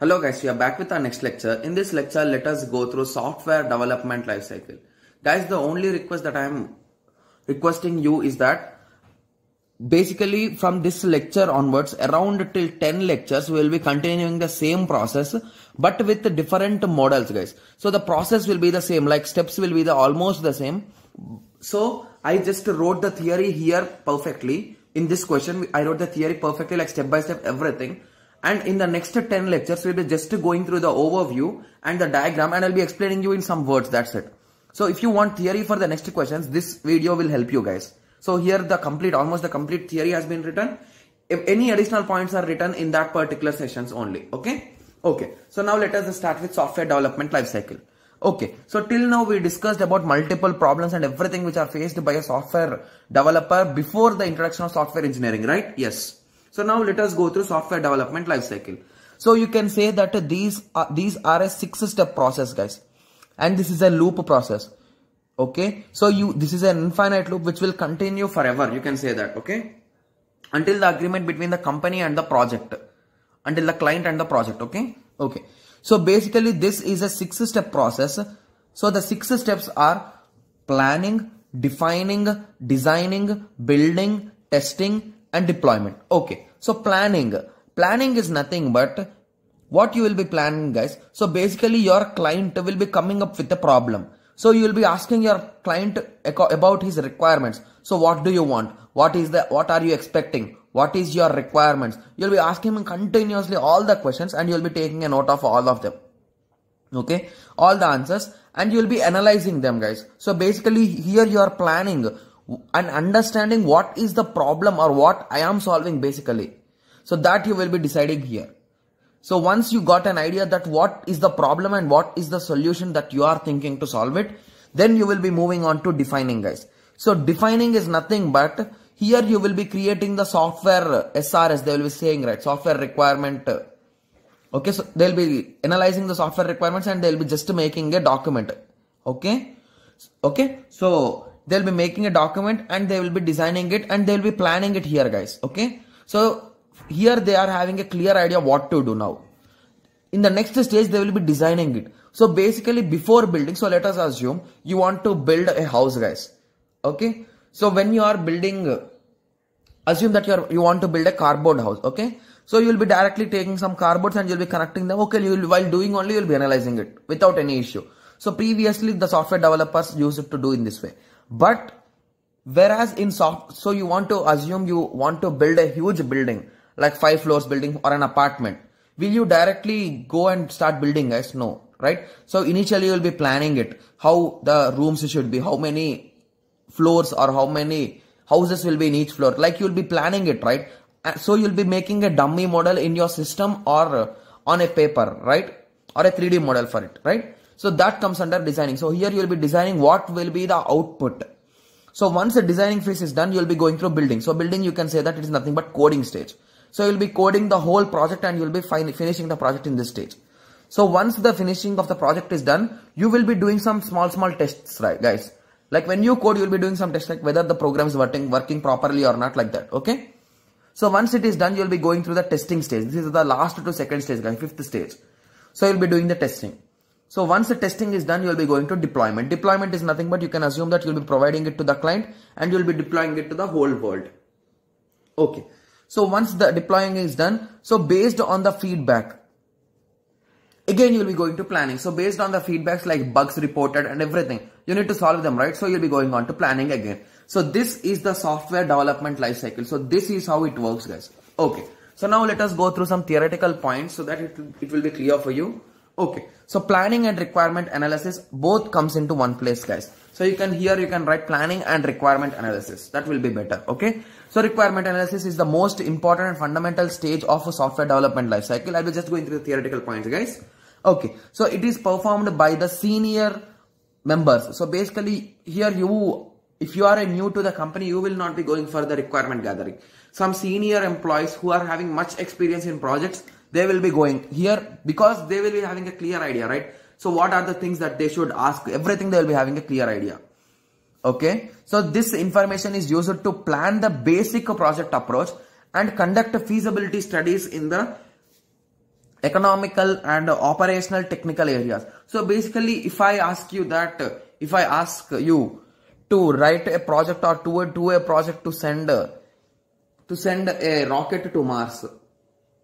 Hello guys, we are back with our next lecture. In this lecture, let us go through software development lifecycle. Guys, the only request that I am requesting you is that basically from this lecture onwards, around till 10 lectures, we will be continuing the same process, but with different models guys. So the process will be the same, like steps will be the almost the same. So I just wrote the theory here perfectly. In this question, I wrote the theory perfectly, like step by step everything and in the next 10 lectures we'll be just going through the overview and the diagram and I'll be explaining you in some words that's it. So if you want theory for the next questions this video will help you guys. So here the complete almost the complete theory has been written. If any additional points are written in that particular sessions only okay. Okay so now let us start with software development lifecycle. Okay, so till now we discussed about multiple problems and everything which are faced by a software developer before the introduction of software engineering, right? Yes. So now let us go through software development lifecycle. So you can say that these are, these are a six step process guys. And this is a loop process. Okay. So you, this is an infinite loop which will continue forever. You can say that. Okay. Until the agreement between the company and the project. Until the client and the project. Okay. Okay. So basically this is a six step process. So the six steps are planning, defining, designing, building, testing and deployment. Okay. So planning. Planning is nothing but what you will be planning guys. So basically your client will be coming up with a problem. So you will be asking your client about his requirements. So what do you want? What is the, what are you expecting? What is your requirements? You'll be asking him continuously all the questions and you'll be taking a note of all of them. Okay. All the answers and you'll be analyzing them guys. So basically here you are planning and understanding what is the problem or what I am solving basically. So that you will be deciding here. So once you got an idea that what is the problem and what is the solution that you are thinking to solve it, then you will be moving on to defining guys. So defining is nothing but here you will be creating the software SRS they will be saying right software requirement. Okay, so they'll be analyzing the software requirements and they'll be just making a document. Okay, okay. So they'll be making a document and they will be designing it and they'll be planning it here guys okay so here they are having a clear idea what to do now in the next stage they will be designing it so basically before building so let us assume you want to build a house guys okay so when you are building assume that you are, you want to build a cardboard house okay so you'll be directly taking some cardboards and you'll be connecting them okay you'll, while doing only you'll be analyzing it without any issue so previously the software developers used it to do in this way but whereas in soft, so you want to assume you want to build a huge building, like five floors building or an apartment. Will you directly go and start building guys? No, right? So initially you'll be planning it, how the rooms should be, how many floors or how many houses will be in each floor. Like you'll be planning it, right? Uh, so you'll be making a dummy model in your system or on a paper, right? Or a 3D model for it, right? So that comes under designing. So here you will be designing what will be the output. So once the designing phase is done, you will be going through building. So building, you can say that it is nothing but coding stage. So you'll be coding the whole project and you'll be finishing the project in this stage. So once the finishing of the project is done, you will be doing some small, small tests, right, guys? Like when you code, you'll be doing some tests, like whether the program is working, working properly or not, like that. Okay. So once it is done, you'll be going through the testing stage. This is the last to second stage, guys, fifth stage. So you'll be doing the testing. So once the testing is done, you'll be going to deployment. Deployment is nothing but you can assume that you'll be providing it to the client and you'll be deploying it to the whole world. Okay. So once the deploying is done, so based on the feedback, again you'll be going to planning. So based on the feedbacks like bugs reported and everything, you need to solve them, right? So you'll be going on to planning again. So this is the software development lifecycle. So this is how it works guys. Okay. So now let us go through some theoretical points so that it, it will be clear for you. Okay, so planning and requirement analysis both comes into one place guys. So you can here you can write planning and requirement analysis. That will be better. Okay. So requirement analysis is the most important and fundamental stage of a software development life cycle. I will just go into the theoretical points guys. Okay. So it is performed by the senior members. So basically here you if you are new to the company, you will not be going for the requirement gathering. Some senior employees who are having much experience in projects they will be going here because they will be having a clear idea, right? So what are the things that they should ask? Everything they will be having a clear idea. Okay. So this information is used to plan the basic project approach and conduct feasibility studies in the economical and operational technical areas. So basically, if I ask you that, if I ask you to write a project or to a, to a project to send, to send a rocket to Mars,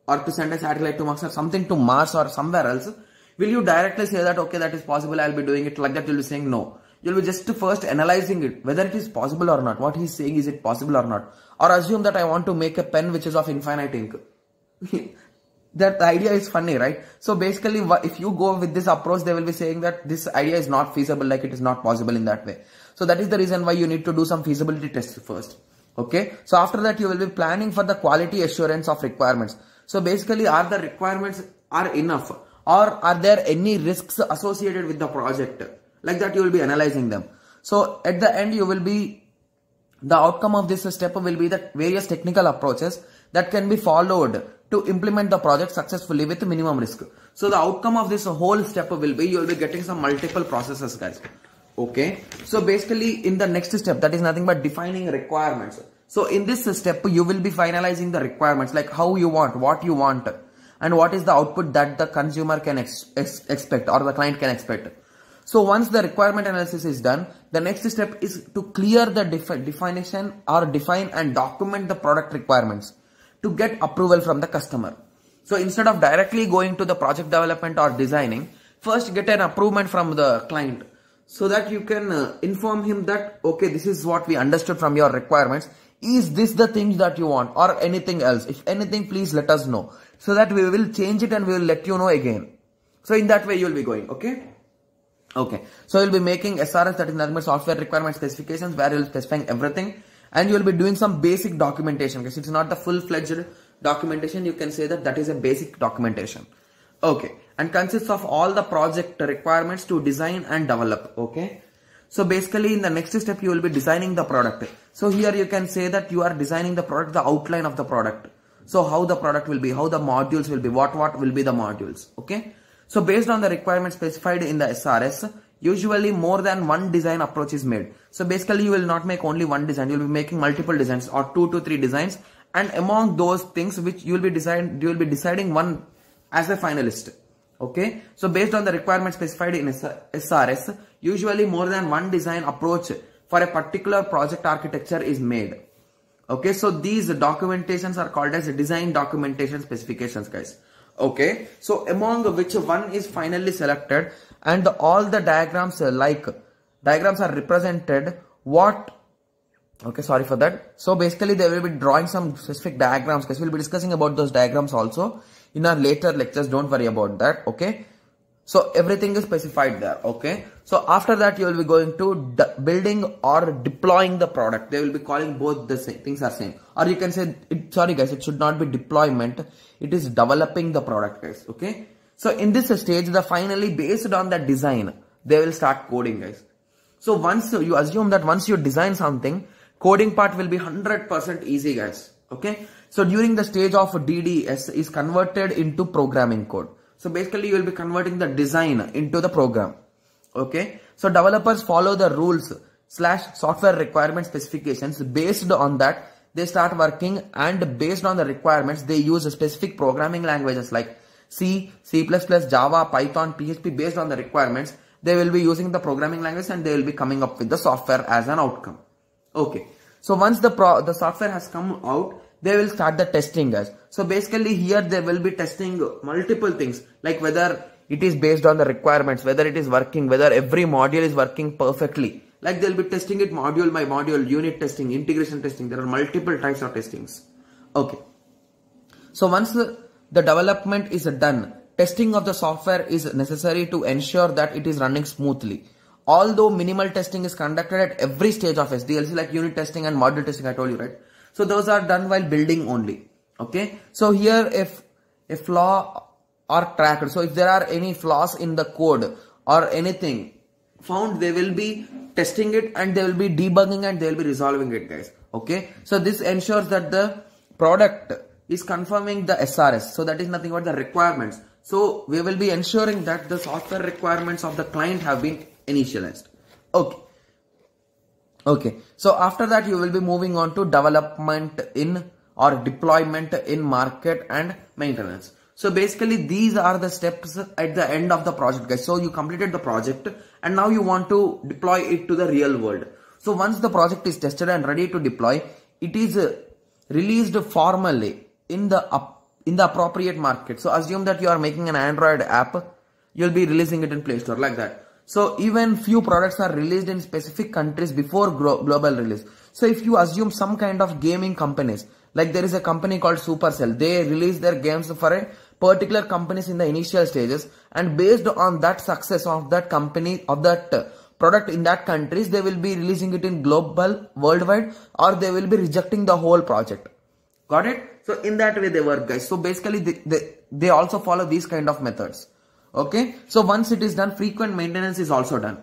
or to send a satellite to Mars or something to Mars or somewhere else, will you directly say that, okay, that is possible, I'll be doing it like that? You'll be saying no. You'll be just first analyzing it, whether it is possible or not. What he's saying, is it possible or not? Or assume that I want to make a pen which is of infinite ink. that idea is funny, right? So basically, if you go with this approach, they will be saying that this idea is not feasible, like it is not possible in that way. So that is the reason why you need to do some feasibility tests first. Okay. So after that, you will be planning for the quality assurance of requirements. So basically, are the requirements are enough or are there any risks associated with the project? Like that, you will be analyzing them. So at the end, you will be the outcome of this step will be the various technical approaches that can be followed to implement the project successfully with minimum risk. So the outcome of this whole step will be you will be getting some multiple processes guys. Okay. So basically in the next step that is nothing but defining requirements. So in this step, you will be finalizing the requirements like how you want, what you want and what is the output that the consumer can ex ex expect or the client can expect. So once the requirement analysis is done, the next step is to clear the definition or define and document the product requirements to get approval from the customer. So instead of directly going to the project development or designing, first get an approval from the client so that you can uh, inform him that, okay, this is what we understood from your requirements is this the things that you want or anything else if anything please let us know so that we will change it and we will let you know again so in that way you will be going okay okay so you'll be making srs 39 software requirement specifications where you'll specifying everything and you'll be doing some basic documentation because it's not the full-fledged documentation you can say that that is a basic documentation okay and consists of all the project requirements to design and develop okay so basically in the next step you will be designing the product. So here you can say that you are designing the product, the outline of the product. So how the product will be, how the modules will be, what what will be the modules. Okay. So based on the requirement specified in the SRS, usually more than one design approach is made. So basically you will not make only one design, you will be making multiple designs or two to three designs and among those things which you will be deciding, you will be deciding one as a finalist. Okay, so based on the requirement specified in SRS, usually more than one design approach for a particular project architecture is made. Okay, so these documentations are called as design documentation specifications, guys. Okay, so among which one is finally selected and all the diagrams uh, like diagrams are represented what okay sorry for that so basically they will be drawing some specific diagrams because we'll be discussing about those diagrams also in our later lectures don't worry about that okay so everything is specified there okay so after that you will be going to building or deploying the product they will be calling both the same, things are same or you can say it, sorry guys it should not be deployment it is developing the product guys okay so in this stage the finally based on the design they will start coding guys so once you assume that once you design something coding part will be 100% easy guys Okay. So during the stage of DDS is converted into programming code. So basically you will be converting the design into the program. Okay. So developers follow the rules slash software requirement specifications based on that they start working and based on the requirements they use specific programming languages like C, C++, Java, Python, PHP based on the requirements they will be using the programming language and they will be coming up with the software as an outcome. Okay. So once the the software has come out, they will start the testing guys. So basically here they will be testing multiple things like whether it is based on the requirements, whether it is working, whether every module is working perfectly. Like they'll be testing it module by module, unit testing, integration testing. There are multiple types of testings. Okay. So once the development is done, testing of the software is necessary to ensure that it is running smoothly although minimal testing is conducted at every stage of SDLC like unit testing and module testing I told you right. So those are done while building only. Okay. So here if a flaw are tracked. So if there are any flaws in the code or anything found they will be testing it and they will be debugging and they will be resolving it guys. Okay. So this ensures that the product is confirming the SRS. So that is nothing but the requirements. So we will be ensuring that the software requirements of the client have been initialized okay okay so after that you will be moving on to development in or deployment in market and maintenance so basically these are the steps at the end of the project guys so you completed the project and now you want to deploy it to the real world so once the project is tested and ready to deploy it is released formally in the in the appropriate market so assume that you are making an android app you'll be releasing it in play store like that so even few products are released in specific countries before global release. So if you assume some kind of gaming companies, like there is a company called Supercell, they release their games for a particular companies in the initial stages and based on that success of that company, of that product in that countries, they will be releasing it in global, worldwide or they will be rejecting the whole project. Got it? So in that way they work guys. So basically they, they, they also follow these kind of methods. Okay. So once it is done, frequent maintenance is also done.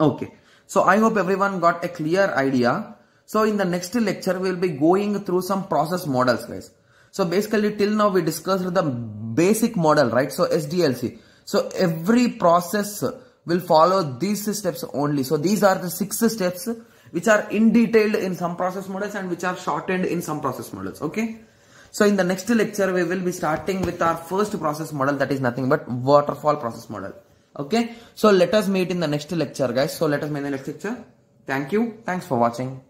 Okay. So I hope everyone got a clear idea. So in the next lecture, we will be going through some process models guys. So basically till now we discussed the basic model, right? So SDLC. So every process will follow these steps only. So these are the six steps which are in detailed in some process models and which are shortened in some process models. Okay. So in the next lecture, we will be starting with our first process model that is nothing but waterfall process model. Okay. So let us meet in the next lecture guys. So let us meet in the next lecture. Thank you. Thanks for watching.